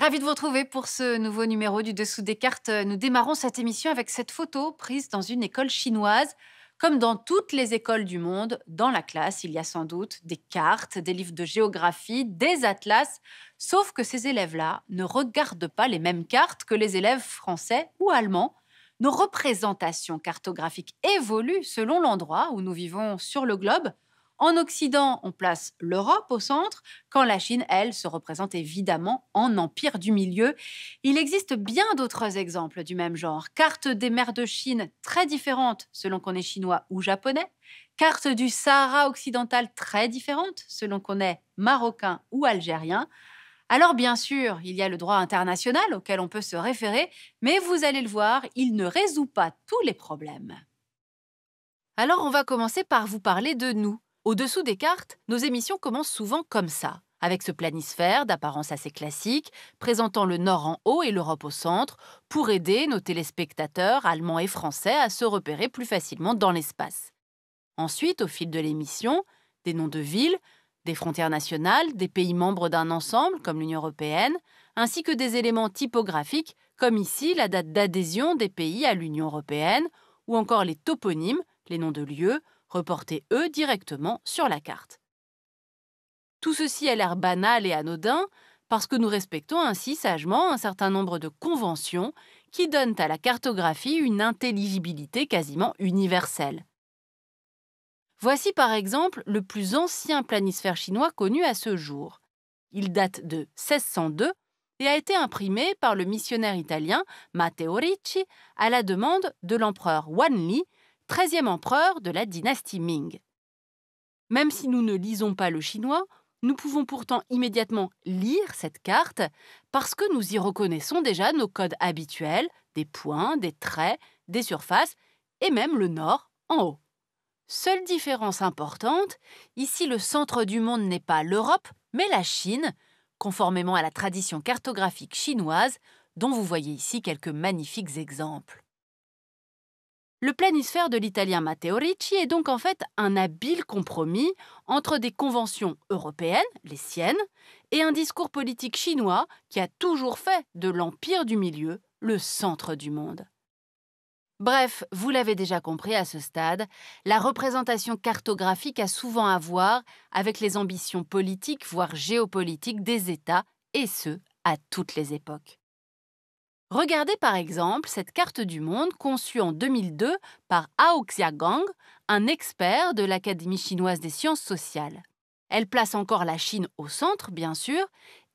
Ravi de vous retrouver pour ce nouveau numéro du Dessous des cartes. Nous démarrons cette émission avec cette photo prise dans une école chinoise. Comme dans toutes les écoles du monde, dans la classe, il y a sans doute des cartes, des livres de géographie, des atlas, sauf que ces élèves-là ne regardent pas les mêmes cartes que les élèves français ou allemands. Nos représentations cartographiques évoluent selon l'endroit où nous vivons sur le globe. En Occident, on place l'Europe au centre, quand la Chine, elle, se représente évidemment en empire du milieu. Il existe bien d'autres exemples du même genre. Carte des mers de Chine très différentes selon qu'on est chinois ou japonais. Carte du Sahara occidental très différente selon qu'on est marocain ou algérien. Alors bien sûr, il y a le droit international auquel on peut se référer, mais vous allez le voir, il ne résout pas tous les problèmes. Alors on va commencer par vous parler de nous. Au-dessous des cartes, nos émissions commencent souvent comme ça, avec ce planisphère d'apparence assez classique, présentant le Nord en haut et l'Europe au centre, pour aider nos téléspectateurs allemands et français à se repérer plus facilement dans l'espace. Ensuite, au fil de l'émission, des noms de villes, des frontières nationales, des pays membres d'un ensemble, comme l'Union européenne, ainsi que des éléments typographiques, comme ici la date d'adhésion des pays à l'Union européenne, ou encore les toponymes, les noms de lieux, reportés eux directement sur la carte. Tout ceci a l'air banal et anodin parce que nous respectons ainsi sagement un certain nombre de conventions qui donnent à la cartographie une intelligibilité quasiment universelle. Voici par exemple le plus ancien planisphère chinois connu à ce jour. Il date de 1602 et a été imprimé par le missionnaire italien Matteo Ricci à la demande de l'empereur Wanli 13e empereur de la dynastie Ming. Même si nous ne lisons pas le chinois, nous pouvons pourtant immédiatement lire cette carte parce que nous y reconnaissons déjà nos codes habituels, des points, des traits, des surfaces et même le nord en haut. Seule différence importante, ici le centre du monde n'est pas l'Europe, mais la Chine, conformément à la tradition cartographique chinoise, dont vous voyez ici quelques magnifiques exemples. Le planisphère de l'italien Matteo Ricci est donc en fait un habile compromis entre des conventions européennes, les siennes, et un discours politique chinois qui a toujours fait de l'empire du milieu le centre du monde. Bref, vous l'avez déjà compris à ce stade, la représentation cartographique a souvent à voir avec les ambitions politiques, voire géopolitiques des États, et ce, à toutes les époques. Regardez par exemple cette carte du monde conçue en 2002 par Hao Xiagang, un expert de l'Académie chinoise des sciences sociales. Elle place encore la Chine au centre, bien sûr,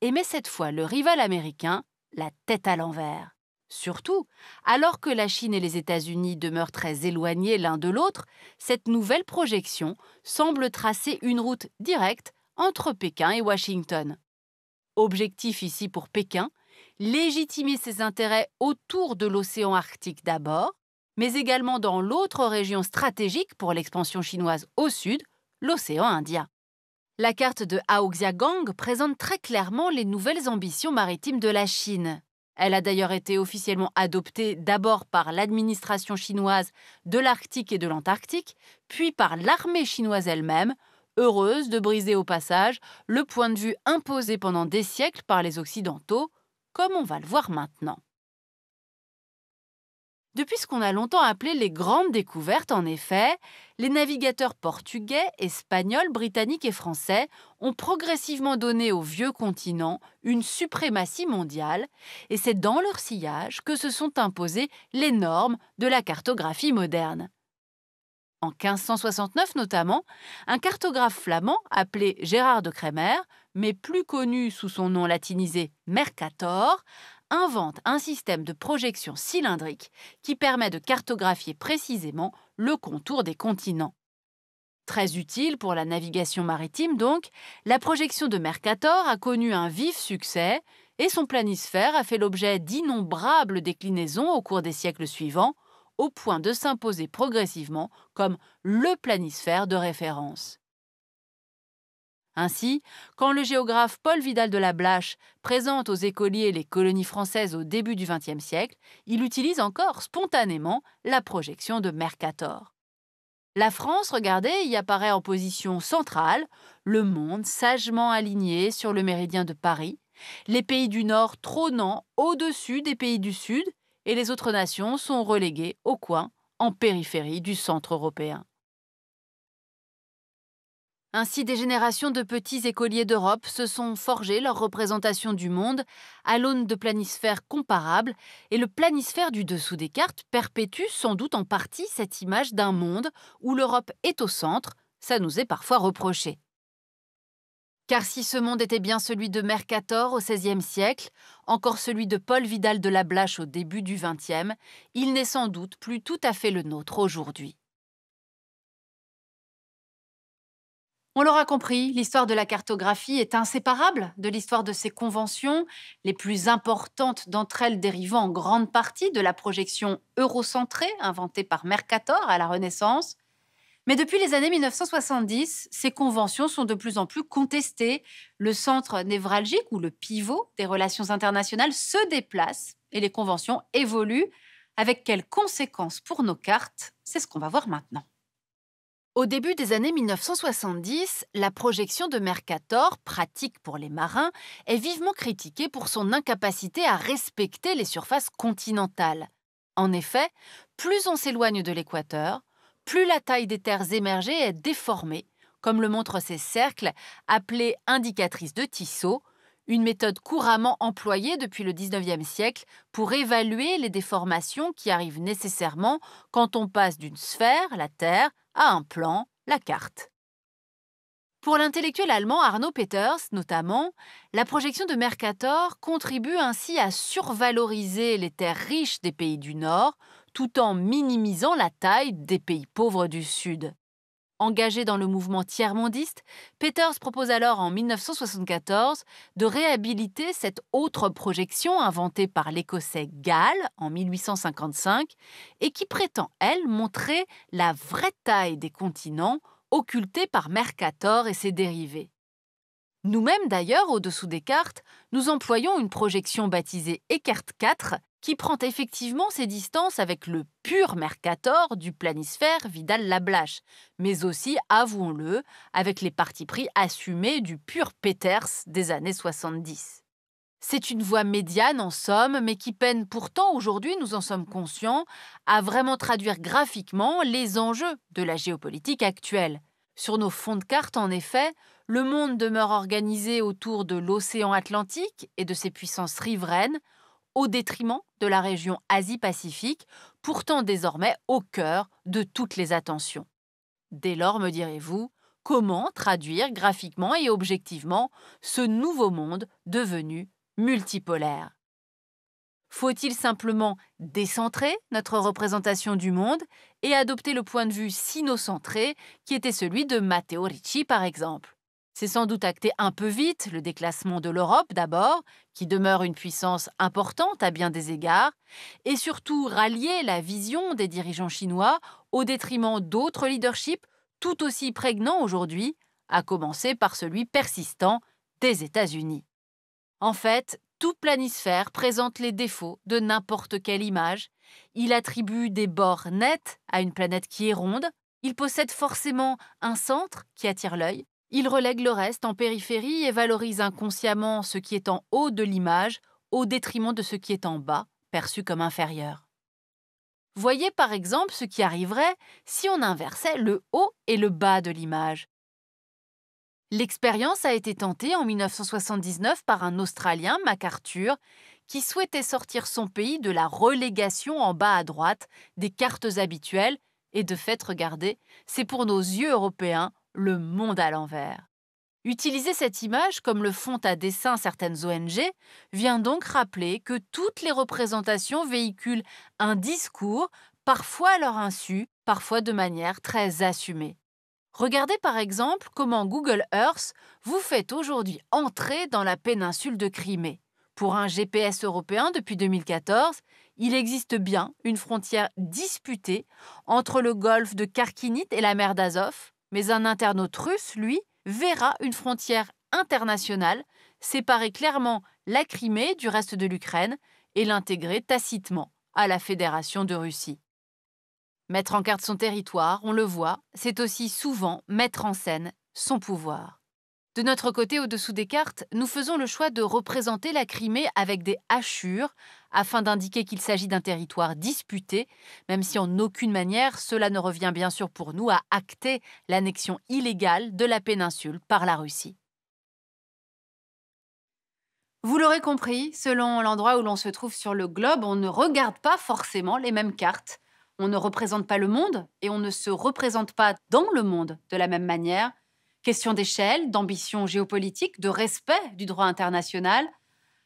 et met cette fois le rival américain la tête à l'envers. Surtout, alors que la Chine et les États-Unis demeurent très éloignés l'un de l'autre, cette nouvelle projection semble tracer une route directe entre Pékin et Washington. Objectif ici pour Pékin, légitimer ses intérêts autour de l'océan Arctique d'abord, mais également dans l'autre région stratégique pour l'expansion chinoise au sud, l'océan Indien. La carte de Haoxiagang présente très clairement les nouvelles ambitions maritimes de la Chine. Elle a d'ailleurs été officiellement adoptée d'abord par l'administration chinoise de l'Arctique et de l'Antarctique, puis par l'armée chinoise elle-même, heureuse de briser au passage le point de vue imposé pendant des siècles par les Occidentaux comme on va le voir maintenant. Depuis ce qu'on a longtemps appelé les grandes découvertes, en effet, les navigateurs portugais, espagnols, britanniques et français ont progressivement donné au vieux continent une suprématie mondiale, et c'est dans leur sillage que se sont imposées les normes de la cartographie moderne en 1569 notamment, un cartographe flamand appelé Gérard de Crémer, mais plus connu sous son nom latinisé Mercator, invente un système de projection cylindrique qui permet de cartographier précisément le contour des continents. Très utile pour la navigation maritime donc, la projection de Mercator a connu un vif succès et son planisphère a fait l'objet d'innombrables déclinaisons au cours des siècles suivants, au point de s'imposer progressivement comme le planisphère de référence. Ainsi, quand le géographe Paul Vidal de la Blache présente aux écoliers les colonies françaises au début du XXe siècle, il utilise encore spontanément la projection de Mercator. La France, regardez, y apparaît en position centrale, le monde sagement aligné sur le méridien de Paris, les pays du Nord trônant au-dessus des pays du Sud, et les autres nations sont reléguées au coin, en périphérie du centre européen. Ainsi, des générations de petits écoliers d'Europe se sont forgés leur représentation du monde à l'aune de planisphères comparables, et le planisphère du dessous des cartes perpétue sans doute en partie cette image d'un monde où l'Europe est au centre, ça nous est parfois reproché. Car si ce monde était bien celui de Mercator au XVIe siècle, encore celui de Paul Vidal de la Blache au début du XXe, il n'est sans doute plus tout à fait le nôtre aujourd'hui. On l'aura compris, l'histoire de la cartographie est inséparable de l'histoire de ses conventions, les plus importantes d'entre elles dérivant en grande partie de la projection eurocentrée inventée par Mercator à la Renaissance, mais depuis les années 1970, ces conventions sont de plus en plus contestées. Le centre névralgique ou le pivot des relations internationales se déplace et les conventions évoluent. Avec quelles conséquences pour nos cartes C'est ce qu'on va voir maintenant. Au début des années 1970, la projection de Mercator, pratique pour les marins, est vivement critiquée pour son incapacité à respecter les surfaces continentales. En effet, plus on s'éloigne de l'équateur, plus la taille des terres émergées est déformée, comme le montrent ces cercles, appelés indicatrices de Tissot, une méthode couramment employée depuis le XIXe siècle pour évaluer les déformations qui arrivent nécessairement quand on passe d'une sphère, la Terre, à un plan, la carte. Pour l'intellectuel allemand Arnaud Peters, notamment, la projection de Mercator contribue ainsi à survaloriser les terres riches des pays du Nord, tout en minimisant la taille des pays pauvres du Sud. Engagé dans le mouvement tiers-mondiste, Peters propose alors en 1974 de réhabiliter cette autre projection inventée par l'Écossais Gall en 1855 et qui prétend, elle, montrer la vraie taille des continents occultée par Mercator et ses dérivés. Nous-mêmes d'ailleurs, au-dessous des cartes, nous employons une projection baptisée Eckert 4 qui prend effectivement ses distances avec le pur mercator du planisphère Vidal-Lablache, mais aussi, avouons-le, avec les partis pris assumés du pur Peters des années 70. C'est une voie médiane en somme, mais qui peine pourtant aujourd'hui, nous en sommes conscients, à vraiment traduire graphiquement les enjeux de la géopolitique actuelle. Sur nos fonds de carte, en effet, le monde demeure organisé autour de l'océan Atlantique et de ses puissances riveraines, au détriment de la région Asie-Pacifique, pourtant désormais au cœur de toutes les attentions. Dès lors, me direz-vous, comment traduire graphiquement et objectivement ce nouveau monde devenu multipolaire faut-il simplement décentrer notre représentation du monde et adopter le point de vue sinocentré qui était celui de Matteo Ricci par exemple c'est sans doute acter un peu vite le déclassement de l'Europe d'abord, qui demeure une puissance importante à bien des égards, et surtout rallier la vision des dirigeants chinois au détriment d'autres leaderships tout aussi prégnants aujourd'hui, à commencer par celui persistant des États-Unis. En fait, tout planisphère présente les défauts de n'importe quelle image. Il attribue des bords nets à une planète qui est ronde. Il possède forcément un centre qui attire l'œil il relègue le reste en périphérie et valorise inconsciemment ce qui est en haut de l'image au détriment de ce qui est en bas, perçu comme inférieur. Voyez par exemple ce qui arriverait si on inversait le haut et le bas de l'image. L'expérience a été tentée en 1979 par un Australien, MacArthur, qui souhaitait sortir son pays de la relégation en bas à droite des cartes habituelles et de fait, regarder c'est pour nos yeux européens le monde à l'envers. Utiliser cette image, comme le font à dessein certaines ONG, vient donc rappeler que toutes les représentations véhiculent un discours, parfois à leur insu, parfois de manière très assumée. Regardez par exemple comment Google Earth vous fait aujourd'hui entrer dans la péninsule de Crimée. Pour un GPS européen depuis 2014, il existe bien une frontière disputée entre le golfe de Karkinit et la mer d'Azov, mais un internaute russe, lui, verra une frontière internationale séparer clairement la Crimée du reste de l'Ukraine et l'intégrer tacitement à la Fédération de Russie. Mettre en carte son territoire, on le voit, c'est aussi souvent mettre en scène son pouvoir. De notre côté, au-dessous des cartes, nous faisons le choix de représenter la Crimée avec des hachures, afin d'indiquer qu'il s'agit d'un territoire disputé, même si en aucune manière cela ne revient bien sûr pour nous à acter l'annexion illégale de la péninsule par la Russie. Vous l'aurez compris, selon l'endroit où l'on se trouve sur le globe, on ne regarde pas forcément les mêmes cartes. On ne représente pas le monde et on ne se représente pas dans le monde de la même manière. Question d'échelle, d'ambition géopolitique, de respect du droit international.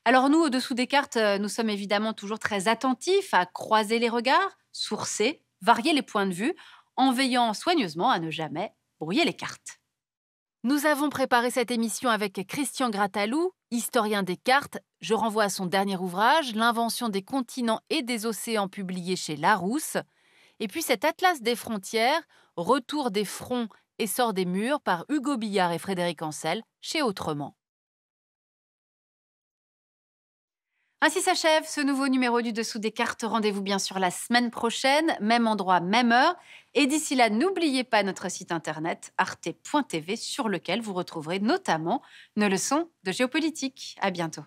Alors nous, au-dessous des cartes, euh, nous sommes évidemment toujours très attentifs à croiser les regards, sourcer, varier les points de vue, en veillant soigneusement à ne jamais brouiller les cartes. Nous avons préparé cette émission avec Christian Gratalou, historien des cartes. Je renvoie à son dernier ouvrage, L'invention des continents et des océans, publié chez Larousse. Et puis cet atlas des frontières, Retour des fronts et Sort des murs par Hugo Billard et Frédéric Ancel chez Autrement. Ainsi s'achève ce nouveau numéro du Dessous des cartes. Rendez-vous bien sûr la semaine prochaine, même endroit, même heure. Et d'ici là, n'oubliez pas notre site internet arte.tv sur lequel vous retrouverez notamment nos leçons de géopolitique. À bientôt.